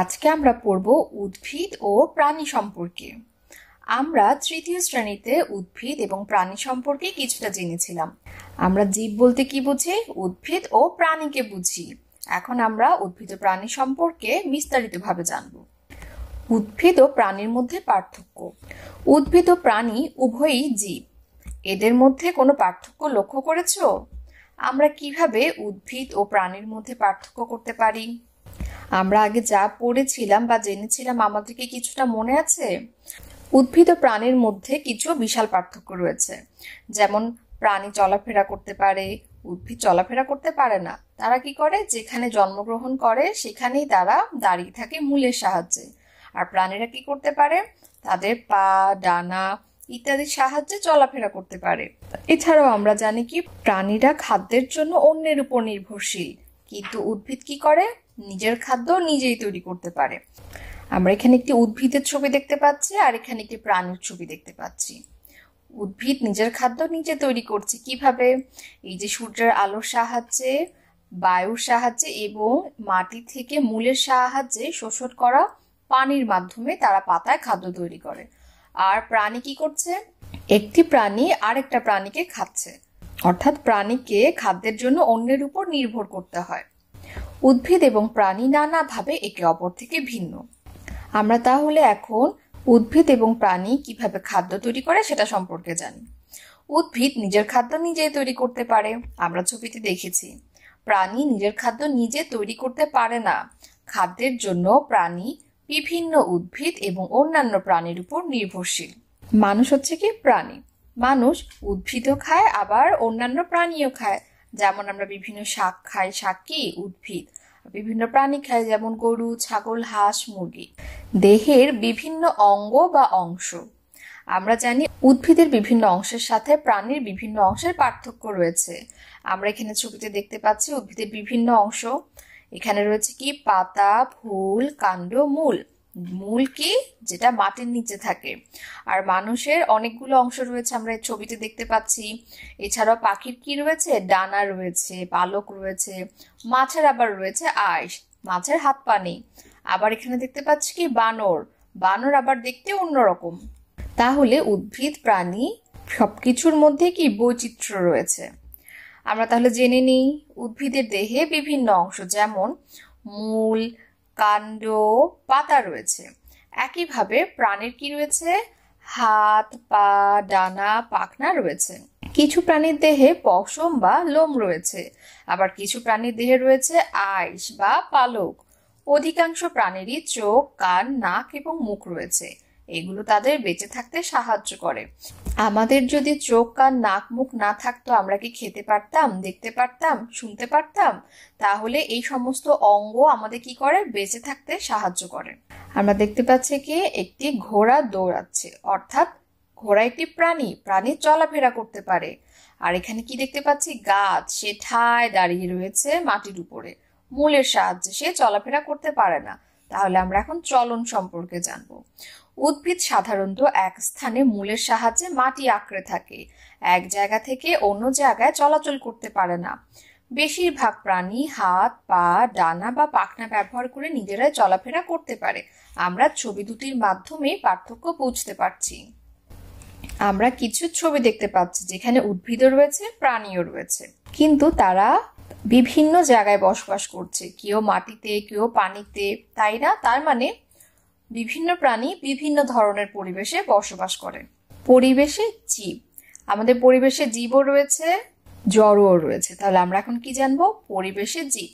আজকে আমরা পড়ব উদ্ভিদ ও প্রাণী সম্পর্কে আমরা তৃতীয় শ্রেণীতে উদ্ভিদ এবং প্রাণী সম্পর্কে কিছুটা জেনেছিলাম আমরা জীব বলতে কি বুঝি উদ্ভিদ ও প্রাণীকে বুঝি এখন আমরা উদ্ভিদ ও প্রাণী সম্পর্কে বিস্তারিতভাবে জানব উদ্ভিদ ও প্রাণীর মধ্যে পার্থক্য উদ্ভিদ ও প্রাণী উভয়ই জীব এদের মধ্যে কোনো পার্থক্য লক্ষ্য করেছো আমরা কিভাবে উদ্ভিদ ও প্রাণীর মধ্যে পার্থক্য করতে পারি আমরা আগে যা পড়েছিলাম বা জেনেছিলাম আমাদেরকে কিছুটা মনে আছে উদ্ভিদ ও প্রাণীর মধ্যে কিছু বিশাল পার্থক্য রয়েছে যেমন প্রাণী চলাফেরা করতে পারে উদ্ভিদ চলাফেরা করতে পারে না তারা কি করে যেখানে জন্মগ্রহণ করে সেখানেই তারা দাঁড়িয়ে থাকে মূলের সাহায্যে আর প্রাণীরা কি করতে পারে তাদের পা ডানা ইত্যাদির সাহায্যে চলাফেরা করতে পারে এছাড়াও আমরা জানি কি প্রাণীরা খাদ্যের জন্য অন্যের উপর নির্ভরশীল কিন্তু উদ্ভিদ কি করে নিজের খাদ্য নিজেই তৈরি করতে পারে আমরা এখানে একটি উদ্ভিদের ছবি দেখতে পাচ্ছি আর এখানে একটি প্রাণীর ছবি দেখতে পাচ্ছি উদ্ভিদ নিজের খাদ্য নিজে তৈরি করছে কিভাবে এই যে সূর্যের আলোর সাহায্যে বায়ুর সাহায্যে এবং মাটি থেকে মূলের সাহায্যে শোষণ করা পানির মাধ্যমে তারা পাতায় খাদ্য তৈরি করে আর প্রাণী কি করছে একটি প্রাণী আরেকটা প্রাণীকে খাচ্ছে অর্থাৎ প্রাণীকে খাদ্যের জন্য অন্যের উপর নির্ভর করতে হয় উদ্ভিদ এবং প্রাণী নানাভাবে একে অপর থেকে ভিন্ন আমরা তাহলে এখন উদ্ভিদ এবং প্রাণী কিভাবে খাদ্য তৈরি করে সেটা সম্পর্কে জানি উদ্ভিদ নিজের খাদ্য নিজেই তৈরি করতে পারে আমরা ছবিতে দেখেছি প্রাণী নিজের খাদ্য নিজে তৈরি করতে পারে না খাদ্যের জন্য প্রাণী বিভিন্ন উদ্ভিদ এবং অন্যান্য প্রাণীর উপর নির্ভরশীল মানুষ হচ্ছে কি প্রাণী মানুষ উদ্ভিদও খায় আবার অন্যান্য প্রাণীও খায় যেমন আমরা বিভিন্ন শাক খাই শাক কি উদ্ভিদ বিভিন্ন প্রাণী খাই যেমন গরু ছাগল হাঁস মুরগি দেহের বিভিন্ন অঙ্গ বা অংশ আমরা জানি উদ্ভিদের বিভিন্ন অংশের সাথে প্রাণীর বিভিন্ন অংশের পার্থক্য রয়েছে আমরা এখানে ছবিতে দেখতে পাচ্ছি উদ্ভিদের বিভিন্ন অংশ এখানে রয়েছে কি পাতা ফুল কাণ্ড মূল মূল কি যেটা মাটির নিচে থাকে আর মানুষের অনেকগুলো অংশ রয়েছে আমরা এই ছবিতে দেখতে পাচ্ছি এছাড়াও পাখির কি রয়েছে ডানা রয়েছে পালক রয়েছে মাছের আবার রয়েছে আইস মাছের হাত পানি নেই আবার এখানে দেখতে পাচ্ছি কি বানর বানর আবার দেখতে অন্যরকম তাহলে উদ্ভিদ প্রাণী সবকিছুর মধ্যে কি বৈচিত্র্য রয়েছে আমরা তাহলে জেনে নিই উদ্ভিদের দেহে বিভিন্ন অংশ যেমন মূল কাণ্ড পাতা রয়েছে একইভাবে প্রাণীর কি রয়েছে হাত পা ডানা পাখনা রয়েছে কিছু প্রাণীর দেহে পশম বা লোম রয়েছে আবার কিছু প্রাণীর দেহে রয়েছে আইস বা পালক অধিকাংশ প্রাণীরই চোখ কান নাক এবং মুখ রয়েছে এগুলো তাদের বেঁচে থাকতে সাহায্য করে আমাদের যদি চোখ কান নাক মুখ না থাকতো আমরা কি খেতে পারতাম দেখতে পারতাম শুনতে পারতাম তাহলে এই সমস্ত অঙ্গ আমাদের কি করে বেঁচে থাকতে সাহায্য করে আমরা দেখতে পাচ্ছি কি একটি ঘোড়া দৌড়াচ্ছে অর্থাৎ ঘোড়া একটি প্রাণী প্রাণী চলাফেরা করতে পারে আর এখানে কি দেখতে পাচ্ছি গাছ সে ঠায় দাঁড়িয়ে রয়েছে মাটির উপরে মূলের সাহায্যে সে চলাফেরা করতে পারে না তাহলে আমরা এখন চলন সম্পর্কে জানবো উদ্ভিদ সাধারণত এক স্থানে মূলের সাহায্যে মাটি আঁকড়ে থাকে এক জায়গা থেকে অন্য জায়গায় চলাচল করতে পারে না বেশিরভাগ প্রাণী হাত পা ডানা বা পাখনা ব্যবহার করে নিজেরাই চলাফেরা করতে পারে আমরা ছবি দুটির মাধ্যমে পার্থক্য বুঝতে পারছি আমরা কিছু ছবি দেখতে পাচ্ছি যেখানে উদ্ভিদও রয়েছে প্রাণীও রয়েছে কিন্তু তারা বিভিন্ন জায়গায় বসবাস করছে কেউ মাটিতে কেউ পানিতে তাই না তার মানে বিভিন্ন প্রাণী বিভিন্ন ধরনের পরিবেশে বসবাস করে পরিবেশে জীব আমাদের পরিবেশে জীবও রয়েছে জড়ও রয়েছে তাহলে আমরা এখন কি জানবো পরিবেশে জীব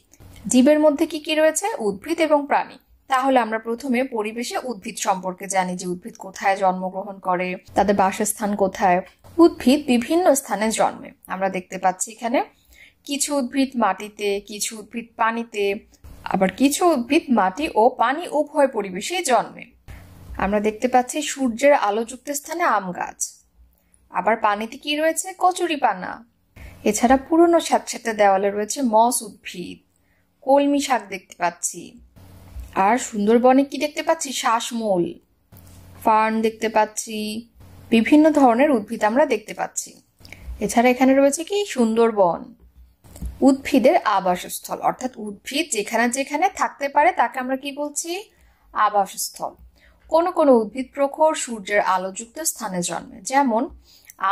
জীবের মধ্যে কি কি রয়েছে উদ্ভিদ এবং প্রাণী তাহলে আমরা প্রথমে পরিবেশে উদ্ভিদ সম্পর্কে জানি যে উদ্ভিদ কোথায় জন্মগ্রহণ করে তাদের বাসস্থান কোথায় উদ্ভিদ বিভিন্ন স্থানে জন্মে আমরা দেখতে পাচ্ছি এখানে কিছু উদ্ভিদ মাটিতে কিছু উদ্ভিদ পানিতে আবার কিছু উদ্ভিদ মাটি ও পানি উভয় পরিবেশে জন্মে আমরা দেখতে পাচ্ছি সূর্যের আলোযুক্ত স্থানে আম গাছ আবার পানিতে কি রয়েছে কচুরি পানা এছাড়া পুরনো স্যাঁতস্যাঁতে দেওয়ালে রয়েছে মস উদ্ভিদ কলমি শাক দেখতে পাচ্ছি আর সুন্দরবনে কি দেখতে পাচ্ছি শ্বাসমূল ফার্ন দেখতে পাচ্ছি বিভিন্ন ধরনের উদ্ভিদ আমরা দেখতে পাচ্ছি এছাড়া এখানে রয়েছে কি সুন্দরবন উদ্ভিদের আবাসস্থল অর্থাৎ উদ্ভিদ যেখানে যেখানে থাকতে পারে তাকে আমরা কি বলছি আবাসস্থল কোন কোন উদ্ভিদ প্রখর সূর্যের আলোযুক্ত স্থানে জন্মে যেমন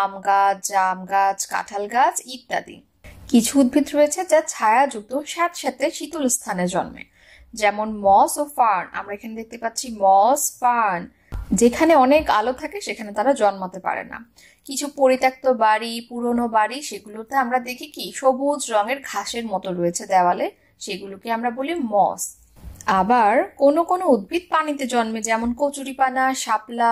আম গাছ জাম গাছ কাঁঠাল গাছ ইত্যাদি কিছু উদ্ভিদ রয়েছে যা ছায়াযুক্ত সাথে সাথে শীতল স্থানে জন্মে যেমন মস ও ফার্ন আমরা এখানে দেখতে পাচ্ছি মস ফার্ন যেখানে অনেক আলো থাকে সেখানে তারা জন্মাতে পারে না কিছু পরিত্যক্ত বাড়ি পুরনো বাড়ি সেগুলোতে আমরা দেখি কি সবুজ রঙের ঘাসের মতো রয়েছে দেওয়ালে সেগুলোকে আমরা বলি মস আবার কোনো কোনো উদ্ভিদ পানিতে জন্মে যেমন কচুরিপানা শাপলা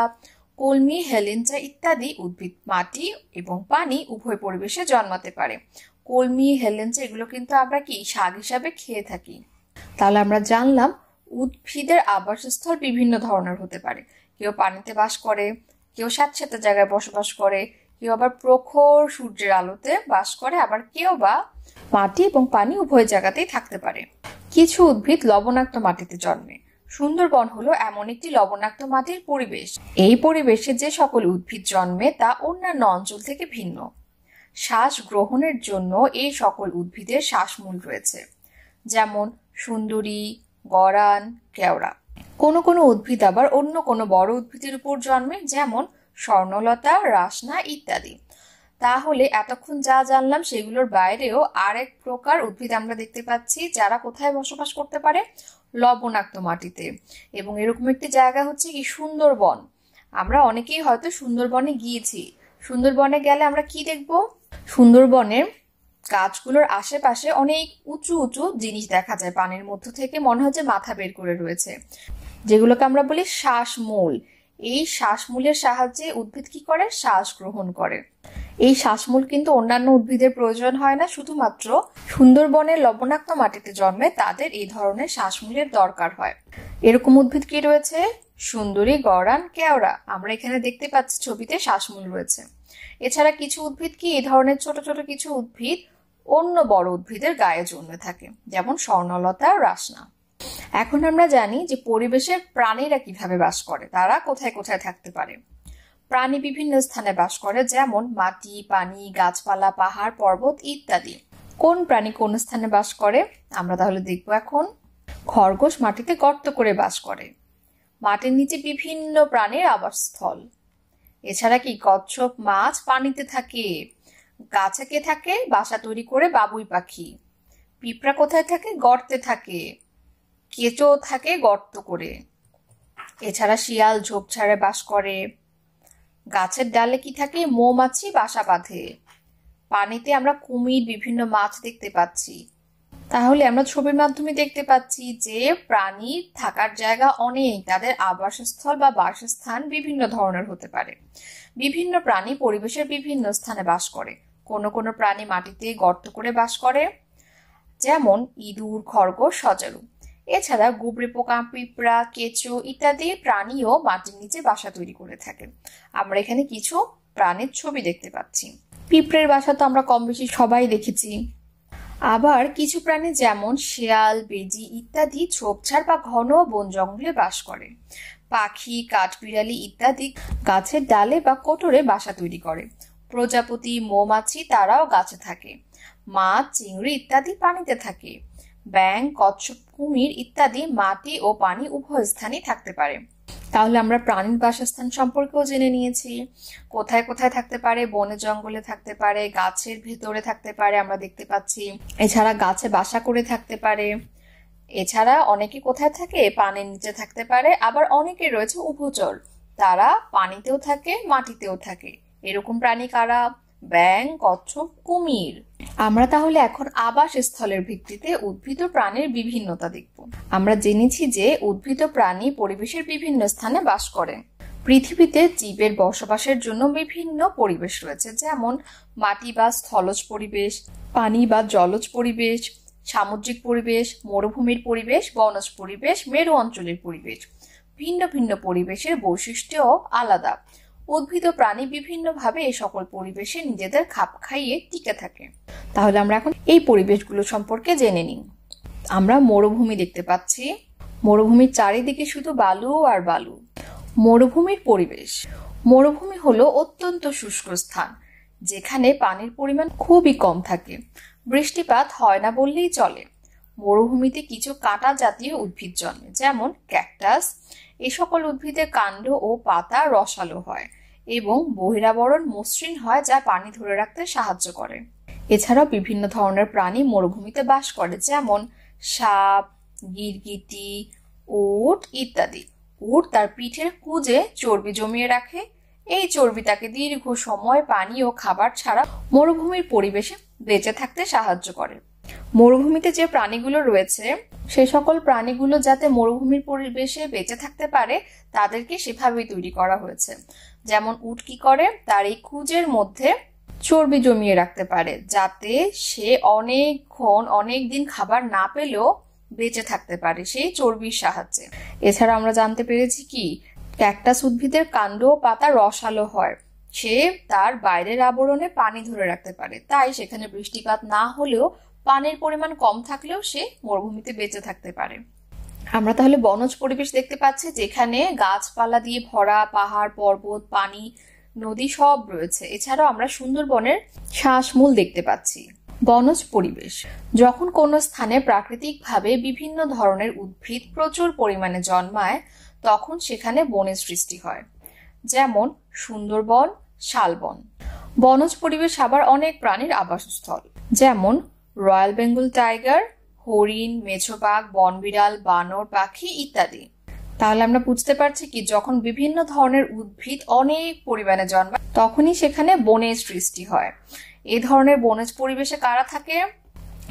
কলমি হেলেঞ্চা ইত্যাদি উদ্ভিদ মাটি এবং পানি উভয় পরিবেশে জন্মাতে পারে কলমি হেলেঞ্চা এগুলো কিন্তু আমরা কি শাক হিসাবে খেয়ে থাকি তাহলে আমরা জানলাম উদ্ভিদের আবাসস্থল বিভিন্ন ধরনের হতে পারে কেউ পানিতে বাস করে কেউ স্যাঁতস্যাঁতে জায়গায় বসবাস করে কেউ আবার প্রখর সূর্যের আলোতে বাস করে আবার কেউ বা মাটি এবং পানি উভয় জায়গাতেই থাকতে পারে কিছু উদ্ভিদ লবণাক্ত মাটিতে জন্মে সুন্দরবন হলো এমন একটি লবণাক্ত মাটির পরিবেশ এই পরিবেশে যে সকল উদ্ভিদ জন্মে তা অন্যান্য অঞ্চল থেকে ভিন্ন শ্বাস গ্রহণের জন্য এই সকল উদ্ভিদের শ্বাসমূল রয়েছে যেমন সুন্দরী গরান কেওড়া কোনো কোনো উদ্ভিদ আবার অন্য কোনো বড় উদ্ভিদের উপর জন্মে যেমন স্বর্ণলতা রাসনা ইত্যাদি তাহলে এতক্ষণ যা জানলাম সেগুলোর বাইরেও আরেক প্রকার উদ্ভিদ আমরা দেখতে পাচ্ছি যারা কোথায় বসবাস করতে পারে লবণাক্ত মাটিতে এবং এরকম একটি জায়গা হচ্ছে কি সুন্দরবন আমরা অনেকেই হয়তো সুন্দরবনে গিয়েছি সুন্দরবনে গেলে আমরা কি দেখব সুন্দরবনের গাছগুলোর আশেপাশে অনেক উঁচু উঁচু জিনিস দেখা যায় পানির মধ্য থেকে মনে হচ্ছে মাথা বের করে রয়েছে যেগুলোকে আমরা বলি শ্বাসমূল এই শ্বাসমূলের সাহায্যে উদ্ভিদ কি করে শ্বাস গ্রহণ করে এই শ্বাসমূল কিন্তু অন্যান্য উদ্ভিদের প্রয়োজন হয় না শুধুমাত্র সুন্দরবনের লবণাক্ত মাটিতে জন্মে তাদের এই ধরনের শ্বাসমূলের দরকার হয় এরকম উদ্ভিদ কি রয়েছে সুন্দরী গড়ান কেওড়া আমরা এখানে দেখতে পাচ্ছি ছবিতে শ্বাসমূল রয়েছে এছাড়া কিছু উদ্ভিদ কি এই ধরনের ছোট ছোট কিছু উদ্ভিদ অন্য বড় উদ্ভিদের গায়ে জন্মে থাকে যেমন স্বর্ণলতা রাসনা এখন আমরা জানি যে পরিবেশে প্রাণীরা কিভাবে বাস করে তারা কোথায় কোথায় থাকতে পারে প্রাণী বিভিন্ন স্থানে বাস করে যেমন মাটি পানি গাছপালা পাহাড় পর্বত ইত্যাদি কোন প্রাণী কোন স্থানে বাস করে আমরা তাহলে দেখব এখন খরগোশ মাটিতে গর্ত করে বাস করে মাটির নিচে বিভিন্ন প্রাণীর আবাসস্থল এছাড়া কি কচ্ছপ মাছ পানিতে থাকে গাছে কে থাকে বাসা তৈরি করে বাবুই পাখি পিঁপড়া কোথায় থাকে গর্তে থাকে কেঁচো থাকে গর্ত করে এছাড়া শিয়াল ঝোপঝাড়ে বাস করে গাছের ডালে কি থাকে মৌমাছি বাসা বাঁধে পানিতে আমরা কুমির বিভিন্ন মাছ দেখতে পাচ্ছি তাহলে আমরা ছবির মাধ্যমে দেখতে পাচ্ছি যে প্রাণী থাকার জায়গা অনেক তাদের আবাসস্থল বা বাসস্থান বিভিন্ন ধরনের হতে পারে বিভিন্ন প্রাণী পরিবেশের বিভিন্ন স্থানে বাস করে কোনো কোনো প্রাণী মাটিতে গর্ত করে বাস করে যেমন ইঁদুর খরগোশ সজারু এছাড়া গুবরে পোকা পিঁপড়া কেঁচো ইত্যাদি প্রাণীও মাটির নিচে বাসা তৈরি করে থাকে আমরা এখানে কিছু প্রাণীর ছবি দেখতে পাচ্ছি পিঁপড়ের বাসা তো আমরা কম বেশি সবাই দেখেছি আবার কিছু প্রাণী যেমন শিয়াল বেজি ইত্যাদি ছোপছাড় বা ঘন বন জঙ্গলে বাস করে পাখি কাঠবিড়ালি ইত্যাদি গাছের ডালে বা কোটরে বাসা তৈরি করে প্রজাপতি মৌমাছি তারাও গাছে থাকে মাছ চিংড়ি ইত্যাদি পানিতে থাকে ব্যাঙ কচ্ছপ কুমির ইত্যাদি মাটি ও পানি উভয় স্থানে থাকতে পারে তাহলে আমরা প্রাণীর বাসস্থান সম্পর্কেও জেনে নিয়েছি কোথায় কোথায় থাকতে পারে বনে জঙ্গলে থাকতে পারে গাছের ভেতরে থাকতে পারে আমরা দেখতে পাচ্ছি এছাড়া গাছে বাসা করে থাকতে পারে এছাড়া অনেকে কোথায় থাকে পানির নিচে থাকতে পারে আবার অনেকে রয়েছে উভচর তারা পানিতেও থাকে মাটিতেও থাকে এরকম প্রাণী কারা ব্যাং কচ্ছপ কুমির আমরা তাহলে এখন আবাস স্থলের ভিত্তিতে উদ্ভিদ প্রাণীর বিভিন্নতা দেখব আমরা জেনেছি যে উদ্ভিদ প্রাণী পরিবেশের বিভিন্ন স্থানে বাস করে পৃথিবীতে জীবের বসবাসের জন্য বিভিন্ন পরিবেশ রয়েছে যেমন মাটি বা স্থলজ পরিবেশ পানি বা জলজ পরিবেশ সামুদ্রিক পরিবেশ মরুভূমির পরিবেশ বনজ পরিবেশ মেরু অঞ্চলের পরিবেশ ভিন্ন ভিন্ন পরিবেশের বৈশিষ্ট্যও আলাদা উদ্ভিদ ও প্রাণী বিভিন্নভাবে এই সকল পরিবেশে নিজেদের খাপ খাইয়ে টিকে থাকে তাহলে আমরা এখন এই পরিবেশগুলো সম্পর্কে জেনে নিই আমরা মরুভূমি দেখতে পাচ্ছি মরুভূমির চারিদিকে শুধু বালু আর বালু মরুভূমির পরিবেশ মরুভূমি হলো অত্যন্ত শুষ্ক স্থান যেখানে পানির পরিমাণ খুবই কম থাকে বৃষ্টিপাত হয় না বললেই চলে মরুভূমিতে কিছু কাঁটা জাতীয় উদ্ভিদ জন্মে যেমন ক্যাকটাস এ সকল উদ্ভিদের কাণ্ড ও পাতা রসালো হয় এবং বহিরাবরণ মসৃণ হয় যা পানি ধরে রাখতে সাহায্য করে এছাড়াও বিভিন্ন ধরনের প্রাণী মরুভূমিতে বাস করে যেমন সাপ গিরগিটি উট ইত্যাদি উট তার পিঠের কুজে চর্বি জমিয়ে রাখে এই চর্বি তাকে দীর্ঘ সময় পানি ও খাবার ছাড়া মরুভূমির পরিবেশে বেঁচে থাকতে সাহায্য করে মরুভূমিতে যে প্রাণীগুলো রয়েছে সেই সকল প্রাণীগুলো যাতে মরুভূমির পরিবেশে বেঁচে থাকতে পারে তাদেরকে সেভাবেই তৈরি করা হয়েছে যেমন উট কি করে তার এই খুঁজের মধ্যে চর্বি জমিয়ে রাখতে পারে যাতে সে অনেকক্ষণ অনেক দিন খাবার না পেলেও বেঁচে থাকতে পারে সেই চর্বির সাহায্যে এছাড়া আমরা জানতে পেরেছি কি ক্যাকটাস উদ্ভিদের কাণ্ড ও পাতা রসালো হয় সে তার বাইরের আবরণে পানি ধরে রাখতে পারে তাই সেখানে বৃষ্টিপাত না হলেও পানির পরিমাণ কম থাকলেও সে মরুভূমিতে বেঁচে থাকতে পারে আমরা তাহলে বনজ পরিবেশ দেখতে পাচ্ছি যেখানে গাছপালা দিয়ে ভরা পাহাড় পর্বত পানি নদী সব রয়েছে এছাড়াও আমরা সুন্দরবনের শ্বাসমূল দেখতে পাচ্ছি বনজ পরিবেশ যখন কোনো স্থানে প্রাকৃতিকভাবে বিভিন্ন ধরনের উদ্ভিদ প্রচুর পরিমাণে জন্মায় তখন সেখানে বনের সৃষ্টি হয় যেমন সুন্দরবন শালবন বনজ পরিবেশ আবার অনেক প্রাণীর আবাসস্থল যেমন রয়্যাল বেঙ্গল টাইগার হরিণ মেছোবাঘ বনবিড়াল বানর পাখি ইত্যাদি তাহলে আমরা বুঝতে পারছি কি যখন বিভিন্ন ধরনের উদ্ভিদ অনেক পরিমাণে জন্মায় তখনই সেখানে বনের সৃষ্টি হয় এ ধরনের বনের পরিবেশে কারা থাকে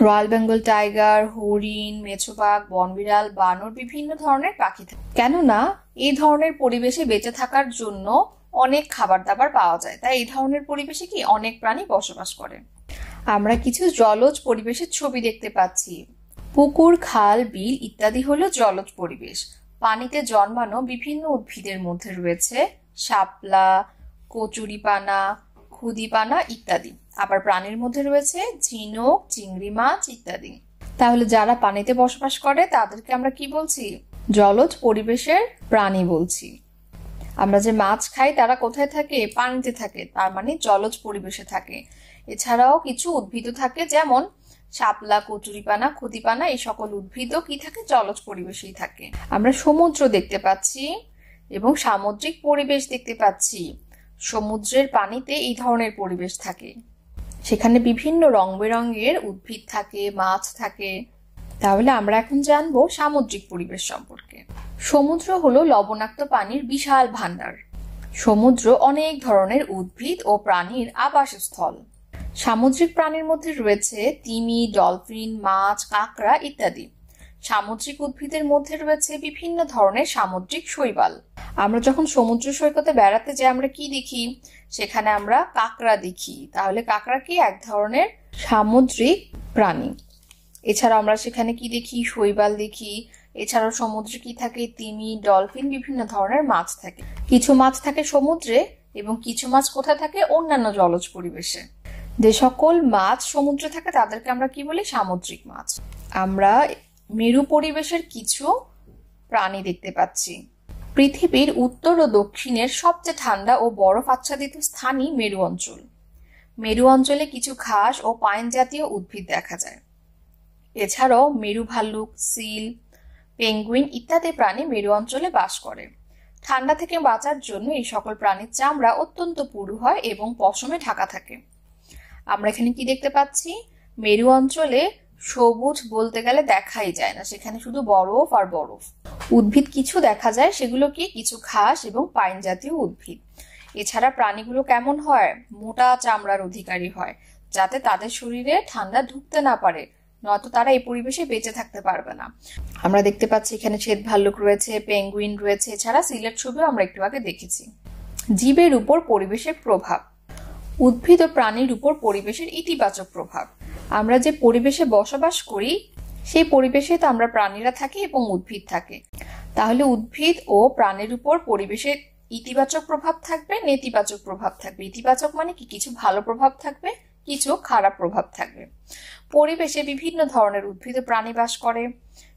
রয়্যাল বেঙ্গল টাইগার হরিণ বন বনবিড়াল বানর বিভিন্ন ধরনের পাখি থাকে কেননা এই ধরনের পরিবেশে বেঁচে থাকার জন্য অনেক খাবার দাবার পাওয়া যায় তাই এই ধরনের পরিবেশে কি অনেক প্রাণী বসবাস করে আমরা কিছু জলজ পরিবেশের ছবি দেখতে পাচ্ছি পুকুর খাল বিল ইত্যাদি হলো জলজ পরিবেশ পানিতে জন্মানো বিভিন্ন উদ্ভিদের মধ্যে রয়েছে শাপলা কচুরিপানা খুদিপানা ইত্যাদি আবার প্রাণীর মধ্যে রয়েছে ঝিনুক চিংড়ি মাছ ইত্যাদি তাহলে যারা পানিতে বসবাস করে তাদেরকে আমরা কি বলছি জলজ পরিবেশের প্রাণী বলছি আমরা যে মাছ খাই তারা কোথায় থাকে পানিতে থাকে তার মানে জলজ পরিবেশে থাকে এছাড়াও কিছু উদ্ভিদ থাকে যেমন শাপলা কচুরিপানা ক্ষতিপানা এই সকল উদ্ভিদও কি থাকে জলজ পরিবেশেই থাকে আমরা সমুদ্র দেখতে পাচ্ছি এবং সামুদ্রিক পরিবেশ দেখতে পাচ্ছি সমুদ্রের পানিতে এই ধরনের পরিবেশ থাকে সেখানে বিভিন্ন রং বেরঙের উদ্ভিদ থাকে মাছ থাকে তাহলে আমরা এখন জানবো সামুদ্রিক পরিবেশ সম্পর্কে সমুদ্র হলো লবণাক্ত পানির বিশাল ভাণ্ডার সমুদ্র অনেক ধরনের উদ্ভিদ ও প্রাণীর আবাসস্থল সামুদ্রিক প্রাণীর মধ্যে রয়েছে তিমি ডলফিন মাছ কাঁকড়া ইত্যাদি সামুদ্রিক উদ্ভিদের মধ্যে রয়েছে বিভিন্ন ধরনের সামুদ্রিক শৈবাল আমরা যখন সমুদ্র সৈকতে বেড়াতে যাই আমরা কি দেখি সেখানে আমরা কাঁকড়া দেখি তাহলে কাঁকড়া কি এক ধরনের সামুদ্রিক প্রাণী এছাড়া আমরা সেখানে কি দেখি শৈবাল দেখি এছাড়াও সমুদ্রে কি থাকে তিমি ডলফিন বিভিন্ন ধরনের মাছ থাকে কিছু মাছ থাকে সমুদ্রে এবং কিছু মাছ কোথায় থাকে অন্যান্য জলজ পরিবেশে যে সকল মাছ সমুদ্রে থাকে তাদেরকে আমরা কি বলি সামুদ্রিক মাছ আমরা মেরু পরিবেশের কিছু প্রাণী দেখতে পাচ্ছি পৃথিবীর উত্তর ও দক্ষিণের সবচেয়ে ঠান্ডা ও বরফ আচ্ছাদিত স্থানই মেরু অঞ্চল মেরু অঞ্চলে কিছু ঘাস ও পাইন জাতীয় উদ্ভিদ দেখা যায় এছাড়াও মেরু ভাল্লুক সিল পেঙ্গুইন ইত্যাদি প্রাণী মেরু অঞ্চলে বাস করে ঠান্ডা থেকে বাঁচার জন্য এই সকল প্রাণীর চামড়া অত্যন্ত পুরু হয় এবং পশমে ঢাকা থাকে আমরা এখানে কি দেখতে পাচ্ছি মেরু অঞ্চলে সবুজ বলতে গেলে দেখাই যায় না সেখানে শুধু বরফ আর বরফ উদ্ভিদ কিছু দেখা যায় সেগুলো কি কিছু ঘাস এবং পাইন জাতীয় উদ্ভিদ এছাড়া প্রাণীগুলো কেমন হয় মোটা চামড়ার অধিকারী হয় যাতে তাদের শরীরে ঠান্ডা ঢুকতে না পারে নয়তো তারা এই পরিবেশে বেঁচে থাকতে পারবে না আমরা দেখতে পাচ্ছি এখানে শ্বেত ভাল্লুক রয়েছে পেঙ্গুইন রয়েছে এছাড়া সিলেট ছবিও আমরা একটু আগে দেখেছি জীবের উপর পরিবেশের প্রভাব উদ্ভিদ ও প্রাণীর উপর পরিবেশের ইতিবাচক প্রভাব আমরা যে পরিবেশে বসবাস করি সেই পরিবেশে তো আমরা প্রাণীরা থাকি এবং উদ্ভিদ থাকে তাহলে উদ্ভিদ ও প্রাণীর উপর পরিবেশের ইতিবাচক প্রভাব থাকবে নেতিবাচক প্রভাব থাকবে ইতিবাচক মানে কি কিছু ভালো প্রভাব থাকবে কিছু খারাপ প্রভাব থাকবে পরিবেশে বিভিন্ন ধরনের উদ্ভিদ ও প্রাণী বাস করে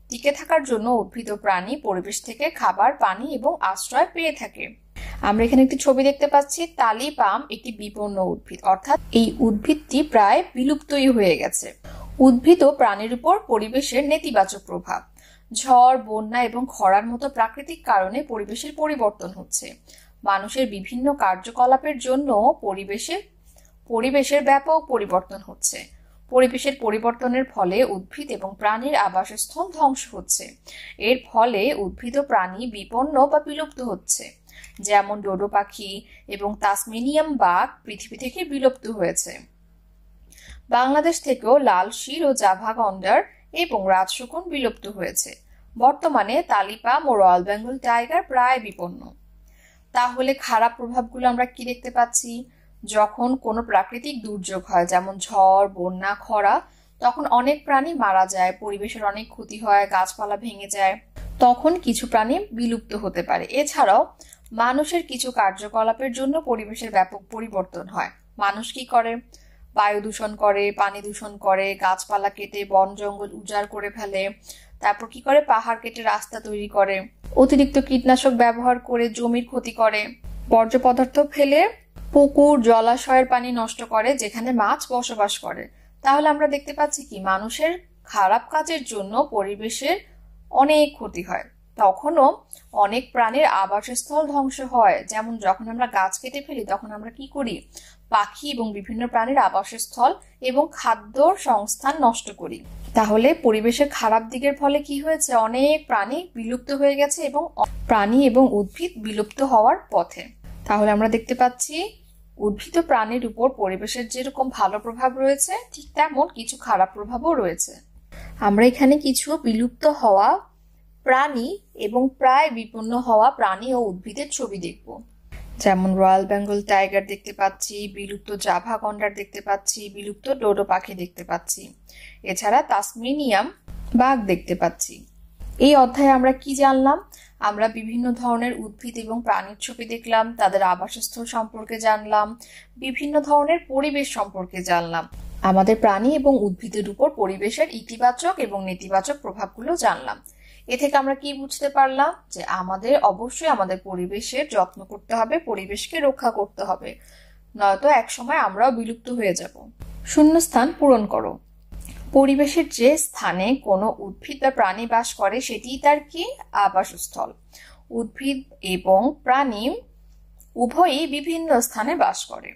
টিকে থাকার জন্য উদ্ভিদ ও প্রাণী পরিবেশ থেকে খাবার পানি এবং আশ্রয় পেয়ে থাকে আমরা এখানে একটি ছবি দেখতে পাচ্ছি তালি পাম একটি বিপন্ন উদ্ভিদ অর্থাৎ এই উদ্ভিদটি প্রায় বিলুপ্তই হয়ে গেছে উদ্ভিদ ও প্রাণীর উপর পরিবেশের নেতিবাচক প্রভাব ঝড় বন্যা এবং খরার মতো প্রাকৃতিক কারণে পরিবেশের পরিবর্তন হচ্ছে মানুষের বিভিন্ন কার্যকলাপের জন্য পরিবেশে পরিবেশের ব্যাপক পরিবর্তন হচ্ছে পরিবেশের পরিবর্তনের ফলে উদ্ভিদ এবং প্রাণীর আবাসস্থল ধ্বংস হচ্ছে এর ফলে উদ্ভিদ ও প্রাণী বিপন্ন বা বিলুপ্ত হচ্ছে যেমন ডোডো পাখি এবং তাসমেনিয়াম বাঘ পৃথিবী থেকে বিলুপ্ত হয়েছে বাংলাদেশ থেকেও লাল শির ও জাভা গন্ডার এবং রাজশকুন বিলুপ্ত হয়েছে বর্তমানে তালিপাম ও রয়্যাল বেঙ্গল টাইগার প্রায় বিপন্ন তাহলে খারাপ প্রভাবগুলো আমরা কি দেখতে পাচ্ছি যখন কোনো প্রাকৃতিক দুর্যোগ হয় যেমন ঝড় বন্যা খরা তখন অনেক প্রাণী মারা যায় পরিবেশের অনেক ক্ষতি হয় গাছপালা ভেঙে যায় তখন কিছু প্রাণী বিলুপ্ত হতে পারে এছাড়াও মানুষের কিছু কার্যকলাপের জন্য পরিবেশের ব্যাপক পরিবর্তন হয় মানুষ কি করে বায়ু দূষণ করে পানি দূষণ করে গাছপালা কেটে বন জঙ্গল উজাড় করে ফেলে তারপর কি করে পাহাড় কেটে রাস্তা তৈরি করে অতিরিক্ত কীটনাশক ব্যবহার করে জমির ক্ষতি করে বর্জ্য পদার্থ ফেলে পুকুর জলাশয়ের পানি নষ্ট করে যেখানে মাছ বসবাস করে তাহলে আমরা দেখতে পাচ্ছি কি মানুষের খারাপ কাজের জন্য পরিবেশের অনেক ক্ষতি হয় তখনও অনেক প্রাণীর আবাসস্থল ধ্বংস হয় যেমন যখন আমরা গাছ কেটে ফেলি তখন আমরা কি করি পাখি এবং বিভিন্ন প্রাণীর আবাসস্থল এবং খাদ্যর সংস্থান নষ্ট করি তাহলে পরিবেশের খারাপ দিকের ফলে কি হয়েছে অনেক প্রাণী বিলুপ্ত হয়ে গেছে এবং প্রাণী এবং উদ্ভিদ বিলুপ্ত হওয়ার পথে তাহলে আমরা দেখতে পাচ্ছি উদ্ভিদ প্রাণীর উপর পরিবেশের যেরকম ভালো প্রভাব রয়েছে ঠিক তেমন কিছু খারাপ প্রভাবও রয়েছে আমরা এখানে কিছু বিলুপ্ত হওয়া প্রাণী এবং প্রায় বিপন্ন হওয়া প্রাণী ও উদ্ভিদের ছবি দেখব যেমন রয়্যাল বেঙ্গল টাইগার দেখতে পাচ্ছি বিলুপ্ত জাভা গন্ডার দেখতে পাচ্ছি বিলুপ্ত ডোডো পাখি দেখতে পাচ্ছি এছাড়া তাসমিনিয়াম বাঘ দেখতে পাচ্ছি এই অধ্যায়ে আমরা কি জানলাম আমরা বিভিন্ন ধরনের উদ্ভিদ এবং প্রাণীর ছবি দেখলাম তাদের আবাসস্থল সম্পর্কে জানলাম বিভিন্ন ধরনের পরিবেশ সম্পর্কে জানলাম আমাদের প্রাণী এবং উদ্ভিদের উপর পরিবেশের ইতিবাচক এবং নেতিবাচক প্রভাবগুলো জানলাম এ থেকে আমরা কি বুঝতে পারলাম যে আমাদের অবশ্যই আমাদের পরিবেশের যত্ন করতে হবে পরিবেশকে রক্ষা করতে হবে নয়তো একসময় আমরাও বিলুপ্ত হয়ে যাব শূন্যস্থান পূরণ করো পরিবেশের যে স্থানে কোনো উদ্ভিদ বা প্রাণী বাস করে সেটিই তার কি আবাসস্থল উদ্ভিদ এবং প্রাণী উভয়ই বিভিন্ন স্থানে বাস করে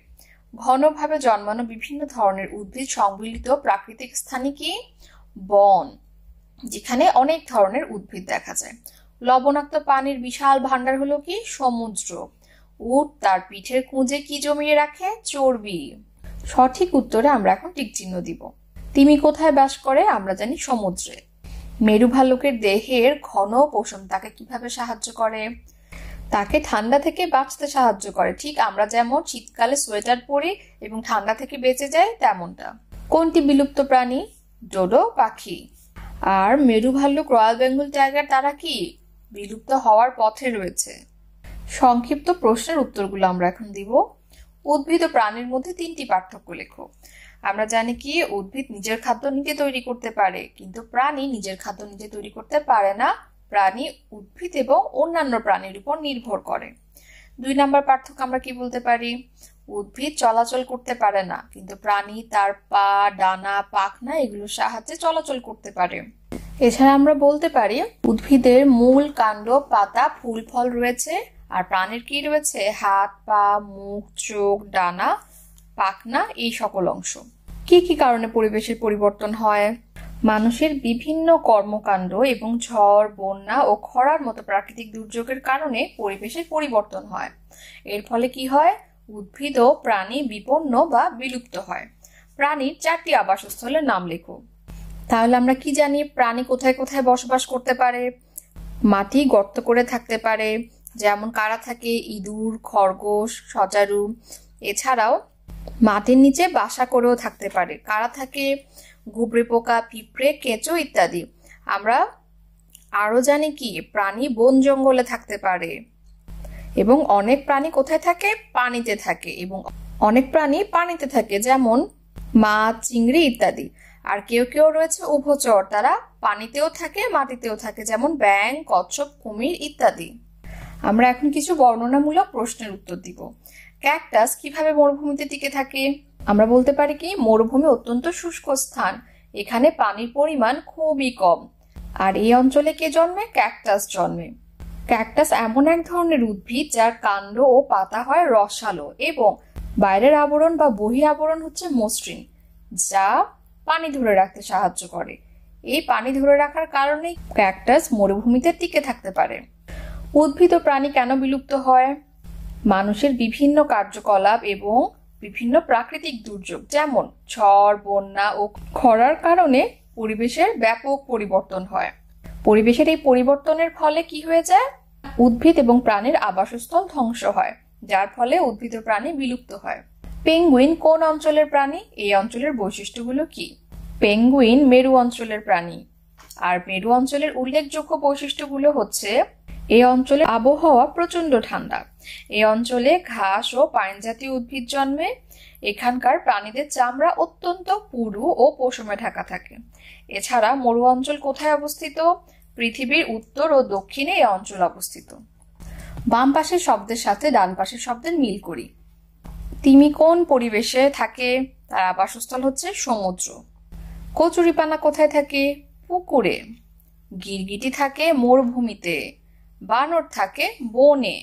ঘনভাবে জন্মানো বিভিন্ন ধরনের উদ্ভিদ সম্মিলিত প্রাকৃতিক স্থানে কি বন যেখানে অনেক ধরনের উদ্ভিদ দেখা যায় লবণাক্ত পানির বিশাল ভান্ডার হলো কি সমুদ্র উট তার পিঠের কুঁজে কি জমিয়ে রাখে চর্বি সঠিক উত্তরে আমরা এখন টিকচিহ্ন চিহ্ন দিব তিমি কোথায় বাস করে আমরা জানি সমুদ্রে মেরু ভাল্লুকের দেহের ঘন পোষণ তাকে কিভাবে সাহায্য করে তাকে ঠান্ডা থেকে বাঁচতে সাহায্য করে ঠিক আমরা যেমন শীতকালে সোয়েটার পরি এবং ঠান্ডা থেকে বেঁচে যাই তেমনটা কোনটি বিলুপ্ত প্রাণী ডোডো পাখি আর মেরু ভাল্লুক রয়্যাল বেঙ্গল টাইগার তারা কি বিলুপ্ত হওয়ার পথে রয়েছে সংক্ষিপ্ত প্রশ্নের উত্তরগুলো আমরা এখন দিব উদ্ভিদ ও প্রাণীর মধ্যে তিনটি পার্থক্য লেখো আমরা জানি কি উদ্ভিদ নিজের খাদ্য নিজে তৈরি করতে পারে কিন্তু প্রাণী নিজের খাদ্য নিজে তৈরি করতে পারে না প্রাণী উদ্ভিদ এবং অন্যান্য প্রাণীর উপর নির্ভর করে দুই নাম্বার পার্থক্য আমরা কি বলতে পারি উদ্ভিদ চলাচল করতে পারে না কিন্তু প্রাণী তার পা ডানা পাখনা এগুলোর সাহায্যে চলাচল করতে পারে এছাড়া আমরা বলতে পারি উদ্ভিদের মূল কাণ্ড পাতা ফুল ফল রয়েছে আর প্রাণীর কি রয়েছে হাত পা মুখ চোখ ডানা পাখনা এই সকল অংশ কি কি কারণে পরিবেশের পরিবর্তন হয় মানুষের বিভিন্ন কর্মকাণ্ড এবং ঝড় বন্যা ও খরার মতো প্রাকৃতিক দুর্যোগের কারণে পরিবেশের পরিবর্তন হয় এর ফলে কি হয় উদ্ভিদ ও প্রাণী বিপন্ন বা বিলুপ্ত হয় প্রাণীর চারটি আবাসস্থলের নাম লেখো তাহলে আমরা কি জানি প্রাণী কোথায় কোথায় বসবাস করতে পারে মাটি গর্ত করে থাকতে পারে যেমন কারা থাকে ইঁদুর খরগোশ সচারু এছাড়াও মাটির নিচে বাসা করেও থাকতে পারে কারা থাকে ঘুবড়ে পোকা পিঁপড়ে কেঁচো ইত্যাদি আমরা আরও জানি কি প্রাণী বন জঙ্গলে থাকতে পারে এবং অনেক প্রাণী কোথায় থাকে পানিতে থাকে এবং অনেক প্রাণী পানিতে থাকে যেমন মাছ চিংড়ি ইত্যাদি আর কেউ কেউ রয়েছে উভচর তারা পানিতেও থাকে মাটিতেও থাকে যেমন ব্যাং কচ্ছপ কুমির ইত্যাদি আমরা এখন কিছু বর্ণনামূলক প্রশ্নের উত্তর দিব ক্যাকটাস কিভাবে মরুভূমিতে টিকে থাকে আমরা বলতে পারি কি মরুভূমি অত্যন্ত শুষ্ক স্থান এখানে পানির পরিমাণ খুবই কম আর এই অঞ্চলে কে জন্মে ক্যাকটাস জন্মে ক্যাকটাস এমন এক ধরনের উদ্ভিদ যার কাণ্ড ও পাতা হয় রসালো এবং বাইরের আবরণ বা বহি আবরণ হচ্ছে মসৃণ যা পানি ধরে রাখতে সাহায্য করে এই পানি ধরে রাখার কারণেই ক্যাকটাস মরুভূমিতে টিকে থাকতে পারে উদ্ভিদ ও প্রাণী কেন বিলুপ্ত হয় মানুষের বিভিন্ন কার্যকলাপ এবং বিভিন্ন প্রাকৃতিক দুর্যোগ যেমন ঝড় বন্যা ও খরার কারণে পরিবেশের ব্যাপক পরিবর্তন হয় পরিবেশের এই পরিবর্তনের ফলে কি হয়ে যায় উদ্ভিদ এবং প্রাণীর আবাসস্থল ধ্বংস হয় যার ফলে উদ্ভিদ ও প্রাণী বিলুপ্ত হয় পেঙ্গুইন কোন অঞ্চলের প্রাণী এই অঞ্চলের বৈশিষ্ট্যগুলো কি পেঙ্গুইন মেরু অঞ্চলের প্রাণী আর মেরু অঞ্চলের উল্লেখযোগ্য বৈশিষ্ট্যগুলো হচ্ছে এই অঞ্চলে আবহাওয়া প্রচণ্ড ঠান্ডা এই অঞ্চলে ঘাস ও পাইন জাতীয় উদ্ভিদ জন্মে এখানকার প্রাণীদের চামড়া অত্যন্ত পুরু ও পশমে ঢাকা থাকে এছাড়া মরু অঞ্চল কোথায় অবস্থিত পৃথিবীর উত্তর ও দক্ষিণে এই অঞ্চল অবস্থিত বাম পাশের শব্দের সাথে ডান পাশের শব্দের মিল করি তিমি কোন পরিবেশে থাকে তার আবাসস্থল হচ্ছে সমুদ্র কচুরিপানা কোথায় থাকে পুকুরে গিরগিটি থাকে মরুভূমিতে বানর থাকে বনে